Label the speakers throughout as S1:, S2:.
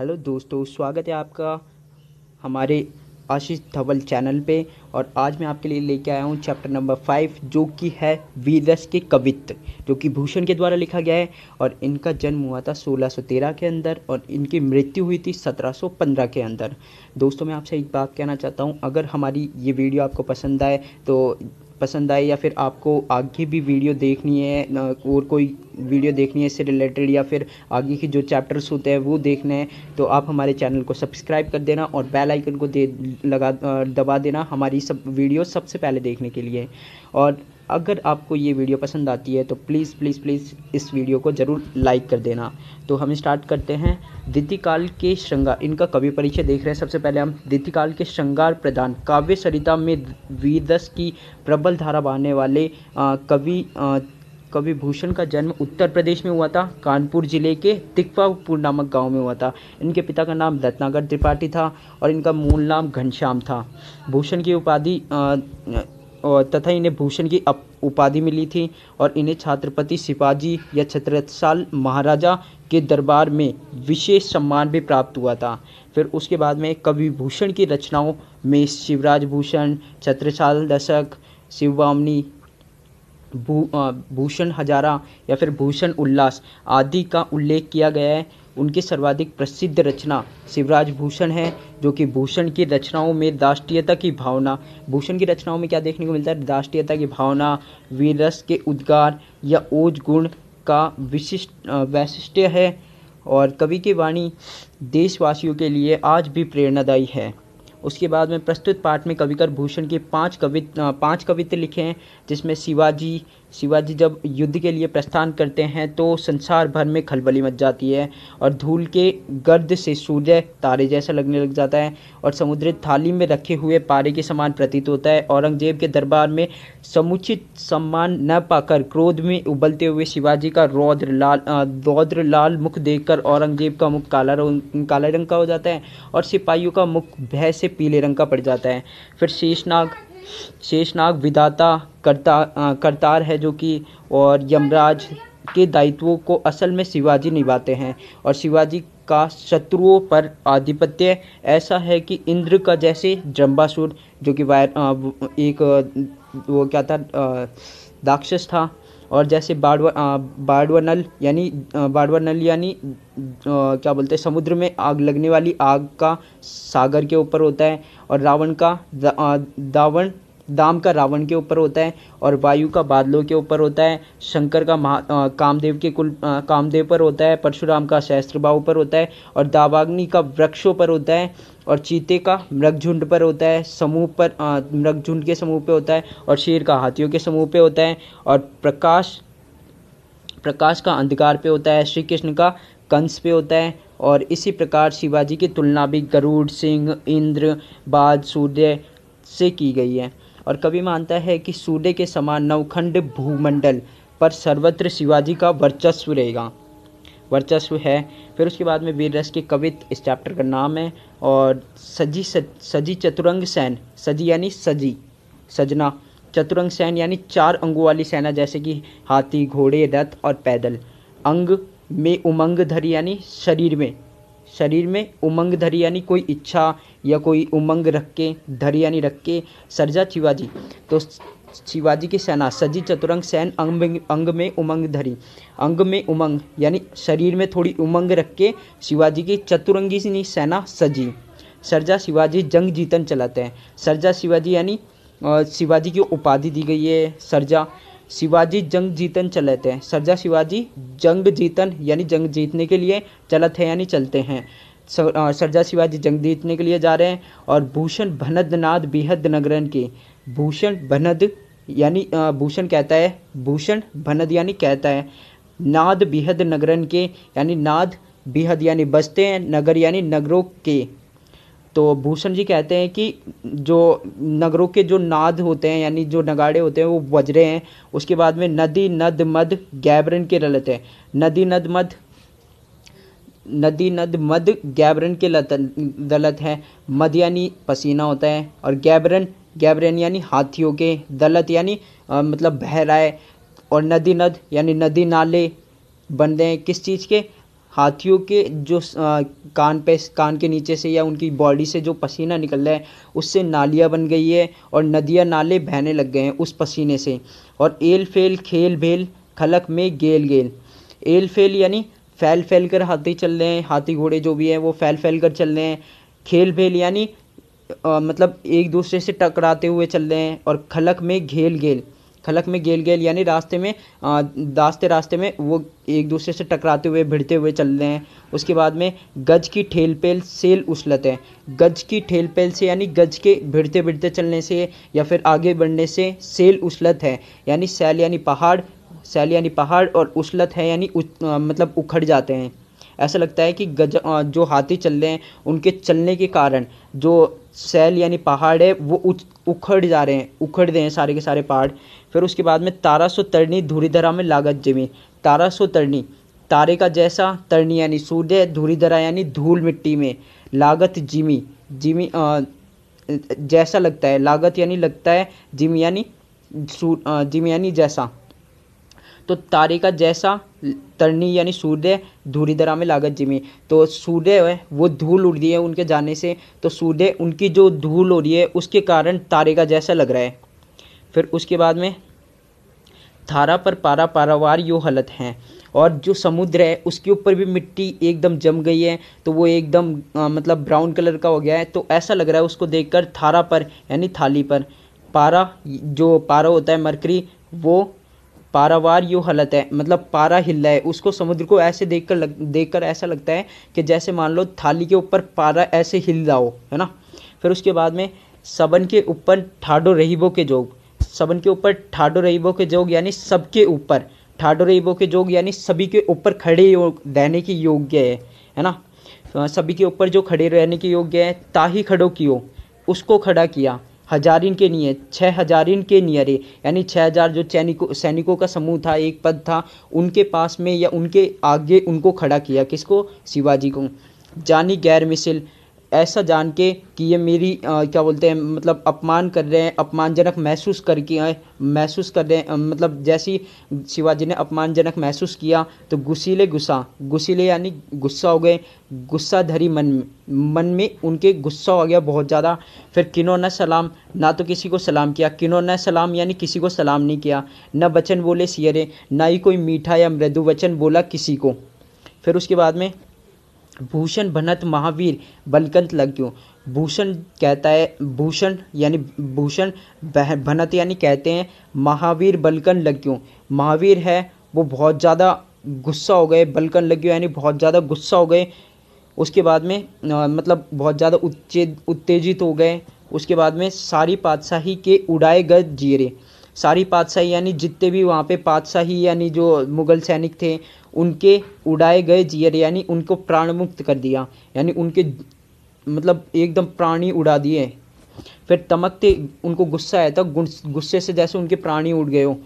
S1: hello दोस्तों स्वागत है आपका हमारे आशीष धवल चैनल पे और आज मैं आपके लिए लेके आया हूँ चैप्टर नंबर फाइव जो कि है वीरस के कवित्व जो कि भूषण के द्वारा लिखा गया है और इनका जन्म हुआ था 1613 के अंदर और इनकी मृत्यु हुई थी 1715 के अंदर दोस्तों मैं आपसे एक बात कहना चाहता हूँ अगर हमारी ये वीडियो आपको पसंद आए तो पसंद आए या फिर आपको आगे भी वीडियो देखनी है और कोई वीडियो देखनी है इससे रिलेटेड या फिर आगे के जो चैप्टर्स होते हैं वो देखने हैं तो आप हमारे चैनल को सब्सक्राइब कर देना और बेल आइकन को दे लगा दबा देना हमारी सब वीडियो सबसे पहले देखने के लिए और अगर आपको ये वीडियो पसंद आती है तो प्लीज़ प्लीज़ प्लीज़ इस वीडियो को ज़रूर लाइक कर देना तो हम स्टार्ट करते हैं द्वितिकाल के श्रृंगार इनका कवि परिचय देख रहे हैं सबसे पहले हम दितिकाल के श्रृंगार प्रदान काव्य सरिता में वीरदस की प्रबल धारा बहाने वाले कवि कवि भूषण का जन्म उत्तर प्रदेश में हुआ था कानपुर जिले के तिकवापुर नामक गांव में हुआ था इनके पिता का नाम रत्नागर त्रिपाठी था और इनका मूल नाम घनश्याम था भूषण की उपाधि और तथा इन्हें भूषण की अप उपाधि मिली थी और इन्हें छत्रपति शिवाजी या छत्रसाल महाराजा के दरबार में विशेष सम्मान भी प्राप्त हुआ था फिर उसके बाद में कवि भूषण की रचनाओं में शिवराज भूषण छत्रसाल दशक शिववामनी भू भूषण हजारा या फिर भूषण उल्लास आदि का उल्लेख किया गया है उनकी सर्वाधिक प्रसिद्ध रचना शिवराज भूषण है जो कि भूषण की रचनाओं में राष्ट्रीयता की भावना भूषण की रचनाओं में क्या देखने को मिलता है राष्ट्रीयता की भावना वीरस के उद्गार या ओज गुण का विशिष्ट वैशिष्ट्य है और कवि की वाणी देशवासियों के लिए आज भी प्रेरणादायी है उसके बाद में प्रस्तुत पाठ में कविकर भूषण के पाँच कवि पाँच कवित्य लिखे हैं जिसमें शिवाजी शिवाजी जब युद्ध के लिए प्रस्थान करते हैं तो संसार भर में खलबली मच जाती है और धूल के गर्द से सूर्य तारे जैसा लगने लग जाता है और समुद्र थाली में रखे हुए पारे के समान प्रतीत होता है औरंगजेब के दरबार में समुचित सम्मान न पाकर क्रोध में उबलते हुए शिवाजी का रौद्र लाल रौद्र लाल मुख देखकर औरंगजेब का मुख काला रंग काला रंग का हो जाता है और सिपाहियों का मुख भय से पीले रंग का पड़ जाता है फिर शेषनाग शेषनाग विधाता करता करतार है जो कि और यमराज के दायित्वों को असल में शिवाजी निभाते हैं और शिवाजी का शत्रुओं पर आधिपत्य ऐसा है कि इंद्र का जैसे जम्बासुर जो कि वायर एक वो क्या था दाक्षस था और जैसे बाड़वा बाड़वा नल यानी बाड़वनल नल यानी क्या बोलते हैं समुद्र में आग लगने वाली आग का सागर के ऊपर होता है और रावण का दावण दाम का रावण के ऊपर होता है और वायु का बादलों के ऊपर होता है शंकर का महा कामदेव के कुल आ, कामदेव पर होता है परशुराम का शस्त्रबाहु पर होता है और दावाग्नि का वृक्षों पर होता है और चीते का मृगझुंड पर होता है समूह पर मृगझुंड के समूह पे होता है और शेर का हाथियों के समूह पे होता है और प्रकाश प्रकाश का अंधकार पे होता है श्री कृष्ण का कंस पे होता है और इसी प्रकार शिवाजी की तुलना भी गरुड़ सिंह इंद्र बाद सूर्य से की गई है और कवि मानता है कि सूर्य के समान नवखंड भूमंडल पर सर्वत्र शिवाजी का वर्चस्व रहेगा वर्चस्व है फिर उसके बाद में वीर रस के कवित इस चैप्टर का नाम है और सजी सज, सजी चतुरंग सैन सजी यानी सजी सजना चतुरंग सैन यानी चार अंगों वाली सेना जैसे कि हाथी घोड़े रथ और पैदल अंग में उमंग धरी यानी शरीर में शरीर में उमंग धरी यानी कोई इच्छा या कोई उमंग रख के धरी यानी रख के सरजा शिवाजी तो शिवाजी की सेना सजी चतुरंग सैन अंग में अंग में उमंग धरी अंग में उमंग यानी शरीर में थोड़ी उमंग रख के शिवाजी की चतुरंगी सी सेना सजी सरजा शिवाजी जंग जीतन चलाते हैं सरजा शिवाजी यानी शिवाजी की उपाधि दी गई है सरजा शिवाजी जंग जीतन चले थे सरजा शिवाजी जंग जीतन यानी जंग जीतने के लिए चलत है यानी चलते हैं सरजा शिवाजी जंग जीतने के लिए जा रहे हैं और भूषण भनद नाद बिहद नगरन के भूषण भनद यानी भूषण कहता है भूषण भनद यानी कहता है नाद बिहद नगरन के यानी नाद बिहद यानी बसते हैं नगर यानी नगरों के तो भूषण जी कहते हैं कि जो नगरों के जो नाद होते हैं यानी जो नगाड़े होते हैं वो बज रहे हैं उसके बाद में नदी नद मद गैबरन के ललत हैं नदी नद मद नदी नद मद गैबरन के दलत हैं मद यानी पसीना होता है और गैबरन गैबरन यानी हाथियों के दलत यानी मतलब बहराए और नदी नद यानी नदी नाले बन हैं किस चीज़ के हाथियों के जो कान पे कान के नीचे से या उनकी बॉडी से जो पसीना निकल रहा है उससे नालियाँ बन गई है और नदियाँ नाले बहने लग गए हैं उस पसीने से और एल फेल खेल भेल खलक में गेल गेल एल फेल यानी फैल फैल कर हाथी चल रहे हैं हाथी घोड़े जो भी हैं वो फैल फैल कर चल रहे हैं खेल भेल यानी मतलब एक दूसरे से टकराते हुए चल रहे हैं और खलक में घेल घेल खलक में गेल गेल यानी रास्ते में रास्ते रास्ते में वो एक दूसरे से टकराते हुए भिड़ते हुए चल रहे हैं उसके बाद में गज की ठेल पेल सेल उछलत है गज की ठेल पेल से यानी गज के भिड़ते भिड़ते चलने से या फिर आगे बढ़ने से सेल उछलत है यानी सैल यानी पहाड़ सैल यानी पहाड़ और उछलत है यानी मतलब उखड़ जाते हैं ऐसा लगता है कि गज जो हाथी चल रहे हैं उनके चलने के कारण जो सैल यानी पहाड़ है वो उखड़ जा रहे हैं उखड़ रहे हैं सारे के सारे पहाड़ फिर उसके बाद में तारा सो तरणी धूरी धरा में लागत जमी तारा सो तरणी तारे का जैसा तरणी यानी सूर्य धूरी धरा यानी धूल मिट्टी में लागत जिमी जिमी जैसा लगता है लागत यानी लगता है जिम यानी जिम यानी जैसा तो तारे का जैसा तरनी यानी सूर्य धूरी धरा में लागत जिमी तो सूर्य है वो धूल उड़ रही है उनके जाने से तो सूर्य उनकी जो धूल हो रही है उसके कारण तारे का जैसा लग रहा है फिर उसके बाद में धारा पर पारा पारावार यो हालत हैं और जो समुद्र है उसके ऊपर भी मिट्टी एकदम जम गई है तो वो एकदम आ, मतलब ब्राउन कलर का हो गया है तो ऐसा लग रहा है उसको देखकर थारा पर यानी थाली पर पारा जो पारा होता है मरकरी वो पारावार यो हालत है मतलब पारा हिल रहा है उसको समुद्र को ऐसे देख कर लग देख कर ऐसा लगता है कि जैसे मान लो थाली के ऊपर पारा ऐसे हिल रहा हो है ना फिर उसके बाद में सबन के ऊपर ठाडो रहीबो के जोग सबन के ऊपर ठाडो रईबो के जोग यानी सबके ऊपर ठाडो रईबो के जोग यानी सभी के ऊपर खड़े योग रहने की योग्य है है ना सभी के ऊपर जो खड़े रहने के योग्य है ताही खड़ो कियो उसको खड़ा किया हजारिन के निये छः हजारिन के नियरे यानी छः हजार जो सैनिकों सैनिकों का समूह था एक पद था उनके पास में या उनके आगे उनको खड़ा किया किसको शिवाजी को जानी गैर मिसिल ऐसा जान के कि ये मेरी आ, क्या बोलते हैं मतलब अपमान कर रहे हैं अपमानजनक महसूस करके आए महसूस कर रहे हैं मतलब जैसी शिवाजी ने अपमानजनक महसूस किया तो गुसीले गुस्सा गुसीले यानी गुस्सा हो गए गुस्सा धरी मन में मन में उनके गुस्सा हो गया बहुत ज़्यादा फिर किनो न सलाम ना तो किसी को सलाम किया किनो न सलाम यानी किसी को सलाम नहीं किया न वचन बोले सियरे ना ही कोई मीठा या मृदु वचन बोला किसी को फिर उसके बाद में भूषण भनत महावीर बलकंत लग्यो भूषण कहता है भूषण यानी भूषण भनत यानी कहते हैं महावीर बलकन लग्यो महावीर है वो बहुत ज़्यादा गुस्सा हो गए बलकन लग्यो यानी बहुत ज़्यादा गुस्सा हो गए उसके बाद में आ, मतलब बहुत ज़्यादा उत्तेजित हो गए उसके बाद में सारी पातशाही के उड़ाए गए जीरे सारी पातशाही यानी जितने भी वहाँ पे पातशाही यानी जो मुगल सैनिक थे उनके उड़ाए गए जियर यानी उनको प्राण मुक्त कर दिया यानी उनके मतलब एकदम प्राणी उड़ा दिए फिर तमकते उनको गुस्सा आया था गुस्से से जैसे उनके प्राणी उड़ गए हो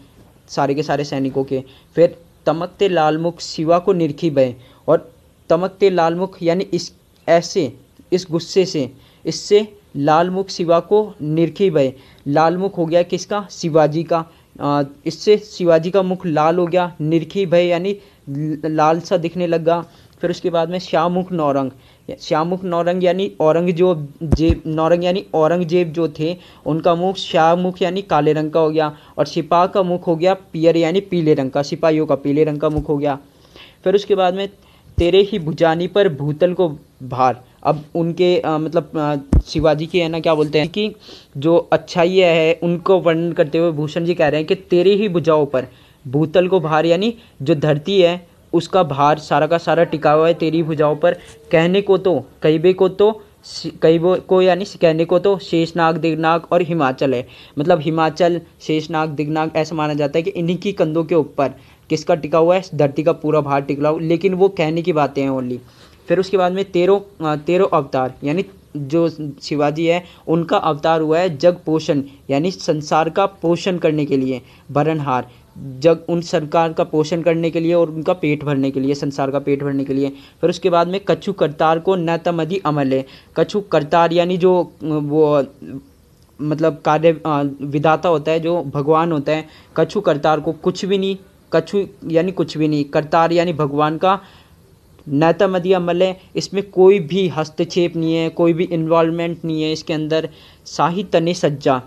S1: सारे के सारे सैनिकों के फिर तमकते लालमुख शिवा को निरखी बहे और तमकते लालमुख यानी इस ऐसे इस गुस्से से इससे लालमुख शिवा को निरखी भय लालमुख हो गया किसका शिवाजी का इससे शिवाजी का मुख लाल हो गया निरखी भय यानी लाल सा दिखने लगा फिर उसके बाद में श्यामुख नौरंग श्यामुख नौरंग यानी औरंगजेब जेब नौरंग यानी औरंगजेब जो थे उनका मुख श्यामुख यानी काले रंग का हो गया और सिपाह का मुख हो गया पियर यानी पीले रंग का सिपाहियों का पीले रंग का मुख हो गया फिर उसके बाद में तेरे ही भुजानी पर भूतल को भार अब उनके आ, मतलब शिवाजी की है ना क्या बोलते हैं कि जो अच्छाई है उनको वर्णन करते हुए भूषण जी कह रहे हैं कि तेरे ही बुझाओ पर भूतल को भार यानी जो धरती है उसका भार सारा का सारा टिका हुआ है तेरी भुजाओं पर कहने को तो कईबे को तो कई वो को यानी कहने को तो शेषनाग दिगनाग और हिमाचल है मतलब हिमाचल शेषनाग दिगनाग ऐसा माना जाता है कि इन्हीं की कंधों के ऊपर किसका टिका हुआ है धरती का पूरा भार टिका हुआ लेकिन वो कहने की बातें हैं ओनली फिर उसके बाद में तेरों तेरों अवतार यानी जो शिवाजी है उनका अवतार हुआ है जग पोषण यानी संसार का पोषण करने के लिए भरणहार जग उन सरकार का पोषण करने के लिए और उनका पेट भरने के लिए संसार का पेट भरने के लिए फिर उसके बाद में कछु करतार को न तमदि अमल है कछु करतार यानी जो वो मतलब कार्य विधाता होता है जो भगवान होता है कछु करतार को कुछ भी नहीं कछु यानी कुछ भी नहीं करतार यानी भगवान का नेतामदी अमल है इसमें कोई भी हस्तक्षेप नहीं है कोई भी इन्वॉल्वमेंट नहीं है इसके अंदर शाही तने सज्जा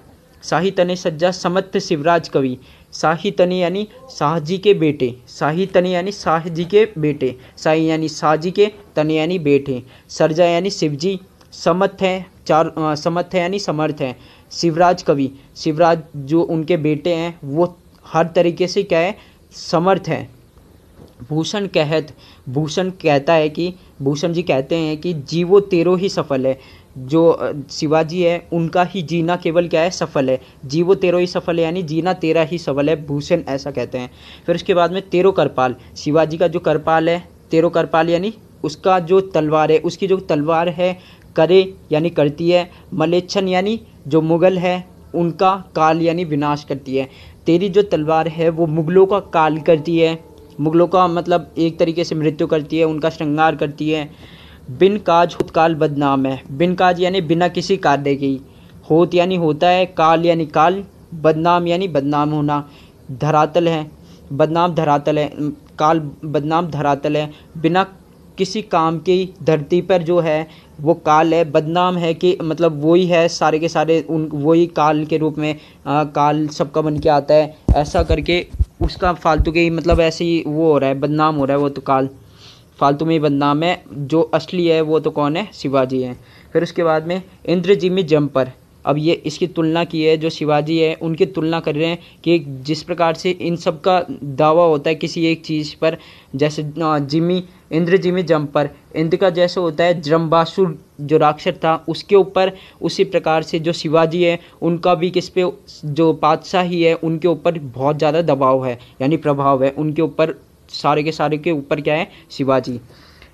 S1: शाही तने सज्जा समत्थ शिवराज कवि शाही तने यानी शाहजी के बेटे शाही तने यानी शाहजी के बेटे शाही यानी शाहजी के तने यानी बेटे सरजा यानी शिवजी समर्थ है चार समर्थ है यानी समर्थ है शिवराज कवि शिवराज जो उनके बेटे हैं वो हर तरीके से क्या है समर्थ है भूषण कहत भूषण कहता है कि भूषण जी कहते हैं कि जीवो तेरो ही सफल है जो शिवाजी है उनका ही जीना केवल क्या है सफल है जीवो तेरो ही सफल है यानी जीना तेरा ही सफल है भूषण ऐसा कहते हैं फिर उसके बाद में तेरो करपाल शिवाजी का जो करपाल है तेरो करपाल यानी उसका जो तलवार है उसकी जो तलवार है करे यानी करती है मलेच्छन यानी जो मुग़ल है उनका काल यानी विनाश करती है तेरी जो तलवार है वो मुग़लों का काल करती है मुगलों का मतलब एक तरीके से मृत्यु करती है उनका श्रृंगार करती है बिन काज होत काल बदनाम है बिन काज यानी बिना किसी कार्य के होत यानी होता है काल यानी काल बदनाम यानी बदनाम होना धरातल है बदनाम धरातल है काल बदनाम धरातल है बिना किसी काम की धरती पर जो है वो काल है बदनाम है कि मतलब वही है सारे के सारे उन वही काल के रूप में आ, काल सबका बन के आता है ऐसा करके उसका फालतू के ही मतलब ऐसे ही वो हो रहा है बदनाम हो रहा है वो तो काल फालतू में ही बदनाम है जो असली है वो तो कौन है शिवाजी हैं फिर उसके बाद में इंद्रजी में जम्पर अब ये इसकी तुलना की है जो शिवाजी है उनकी तुलना कर रहे हैं कि जिस प्रकार से इन सब का दावा होता है किसी एक चीज़ पर जैसे Jimmy Indra Jimmy jumper Indra का जैसे होता है जम्बासुर जो राक्षस था उसके ऊपर उसी प्रकार से जो शिवाजी है उनका भी किस पे जो बादशाही है उनके ऊपर बहुत ज़्यादा दबाव है यानी प्रभाव है उनके ऊपर सारे के सारे के ऊपर क्या है शिवाजी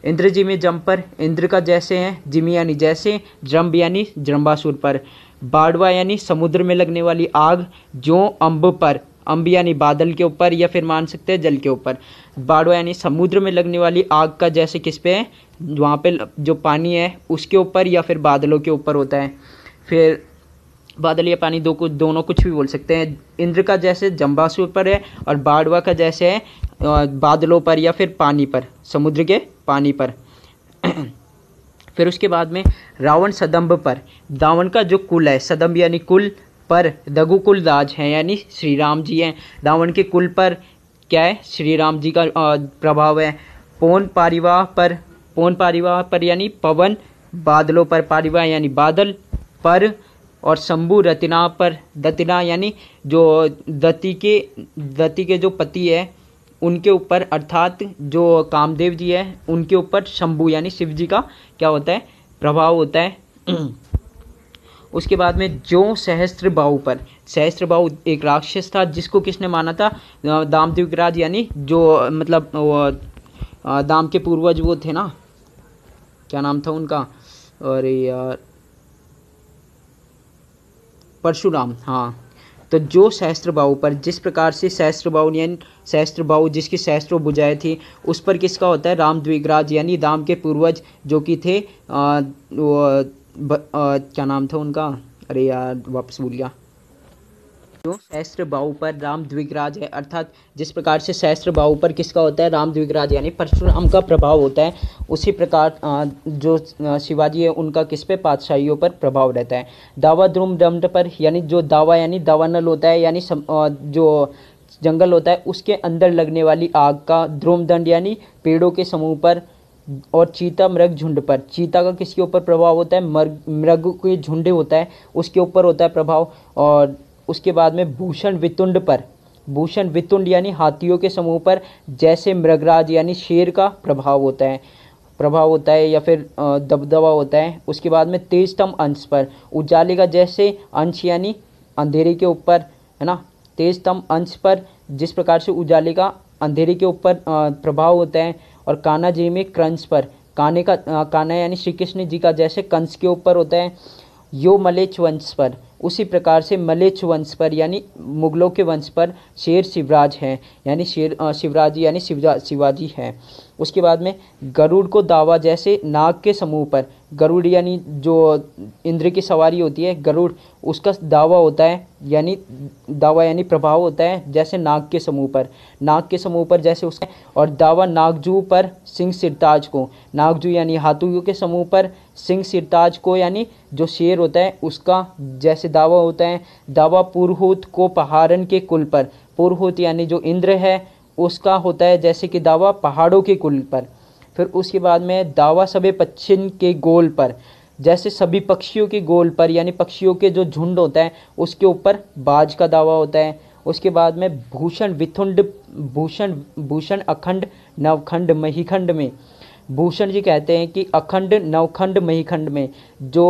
S1: इंद्र जिमी पर इंद्र का जैसे हैं जिमी यानी जैसे जम्ब यानी जम्बासुर पर बाड़वा यानी समुद्र में लगने वाली आग जो अम्ब पर अम्ब यानी बादल के ऊपर या फिर मान सकते हैं जल के ऊपर बाड़वा यानी समुद्र में लगने वाली आग का जैसे किस पे है वहाँ पे जो पानी है उसके ऊपर या फिर बादलों के ऊपर होता है फिर बादल या पानी दो कुछ दोनों कुछ भी बोल सकते हैं इंद्र का जैसे जम्बासुर पर है और बाड़वा का जैसे है बादलों पर या फिर पानी पर समुद्र के पानी पर फिर उसके बाद में रावण सदम्ब पर रावण का जो कुल है सदम्ब यानी कुल पर दगुकुल कुल हैं यानी श्री राम जी हैं रावण के कुल पर क्या है श्री राम जी का प्रभाव है पौन पारिवाह पर पौन पारिवाह पर यानी पवन बादलों पर पारिवाह यानी बादल पर और शंभु रतिना पर दतिना यानी जो दति के दति के जो पति है उनके ऊपर अर्थात जो कामदेव जी है उनके ऊपर शंभू यानी शिव जी का क्या होता है प्रभाव होता है उसके बाद में जो सहस्त्र बाहू पर सहस्त्र बाहू एक राक्षस था जिसको किसने माना था दामदेव राज यानी जो मतलब दाम के पूर्वज वो थे ना क्या नाम था उनका अरे यार परशुराम हाँ तो जो सहस्त्र बाहु पर जिस प्रकार से सहस्त्र बाहु यानी सहस्त्र बाहु जिसकी सहस्त्र बुझाए थी उस पर किसका होता है राम द्विगराज यानी राम के पूर्वज जो कि थे आ, वो, ब, आ, क्या नाम था उनका अरे यार वापस भूल गया जो सहस्त्र बाहु पर राम द्विगराज है अर्थात जिस प्रकार से सहस्त्र बाहु पर किसका होता है राम द्विगराज यानी परशुराम का प्रभाव होता है उसी प्रकार जो शिवाजी है उनका किस पे पातशाहियों पर प्रभाव रहता है दावा द्रुम दंड पर यानी जो दावा यानी दावानल होता है यानी जो जंगल होता है उसके अंदर लगने वाली आग का ध्रुम दंड यानी पेड़ों के समूह पर और चीता मृग झुंड पर चीता का किसके ऊपर प्रभाव होता है मृग मृग के झुंड होता है उसके ऊपर होता है प्रभाव और उसके बाद में भूषण वितुंड पर भूषण वितुंड यानी हाथियों के समूह पर जैसे मृगराज यानी शेर का प्रभाव होता है प्रभाव होता है या फिर दबदबा होता है उसके बाद में तेजतम अंश पर उजाले का जैसे अंश यानी अंधेरे के ऊपर है ना तेजतम अंश पर जिस प्रकार से उजाले का अंधेरे के ऊपर प्रभाव होता है और कान्हा जी में क्रंश पर काने का काना यानी श्री कृष्ण जी का जैसे कंस के ऊपर होता है यो मलेच वंश पर उसी प्रकार से मलेच्छ वंश पर यानी मुगलों के वंश पर शेर शिवराज हैं यानी शेर शिवराज यानी शिवजा शिवाजी हैं उसके बाद में गरुड़ को दावा जैसे नाग के समूह पर गरुड़ यानी जो इंद्र की सवारी होती है गरुड़ उसका दावा होता है यानी दावा यानी प्रभाव होता है जैसे नाग के समूह पर नाग के समूह पर जैसे उसका और दावा नागजू पर सिंह सिरताज को नागजू यानी हाथुओं के समूह पर सिंह सिरताज को यानी जो शेर होता है उसका जैसे दावा होता है दावा पुरहूत को पहाड़न के कुल पर पुरहूत यानी जो इंद्र है उसका होता है जैसे कि दावा पहाड़ों के कुल पर फिर उसके बाद में दावा सभी पश्चिम के गोल पर जैसे सभी पक्षियों के गोल पर यानी पक्षियों के जो झुंड होता है उसके ऊपर बाज का दावा होता है उसके बाद में भूषण विथुंड भूषण भूषण अखंड नवखंड महीखंड में भूषण जी कहते हैं कि अखंड नवखंड महीखंड में जो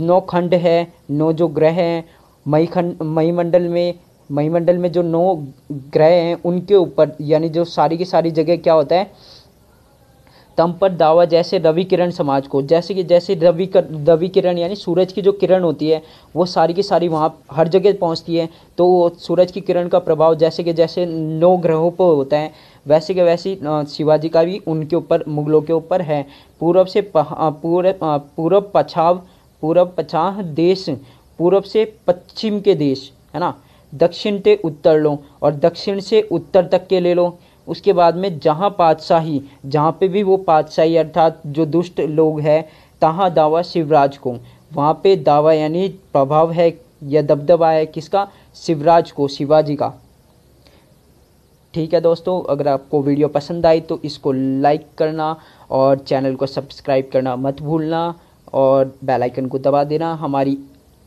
S1: नौ खंड है नौ जो ग्रह हैं महीखंड महीमंडल में महीमंडल में जो नौ ग्रह हैं उनके ऊपर यानी जो सारी की सारी जगह क्या होता है तम पर दावा जैसे रवि किरण समाज को जैसे कि जैसे रवि कर रवि किरण यानी सूरज की जो किरण होती है वो सारी की सारी वहाँ हर जगह पहुँचती है तो सूरज की किरण का प्रभाव जैसे कि जैसे नौ ग्रहों पर होता है वैसे के वैसे शिवाजी का भी उनके ऊपर मुगलों के ऊपर है पूर्व से पूर्व पूर्व पछाव पूर्व पछाह देश पूर्व से पश्चिम के देश है ना दक्षिण से उत्तर लो और दक्षिण से उत्तर तक के ले लो उसके बाद में जहाँ पातशाही जहाँ पे भी वो पातशाही अर्थात जो दुष्ट लोग हैं तहाँ दावा शिवराज को वहाँ पे दावा यानी प्रभाव है या दबदबा है किसका शिवराज को शिवाजी का ठीक है दोस्तों अगर आपको वीडियो पसंद आई तो इसको लाइक करना और चैनल को सब्सक्राइब करना मत भूलना और बेल आइकन को दबा देना हमारी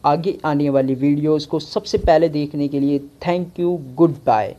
S1: आगे आने वाली वीडियोस को सबसे पहले देखने के लिए थैंक यू गुड बाय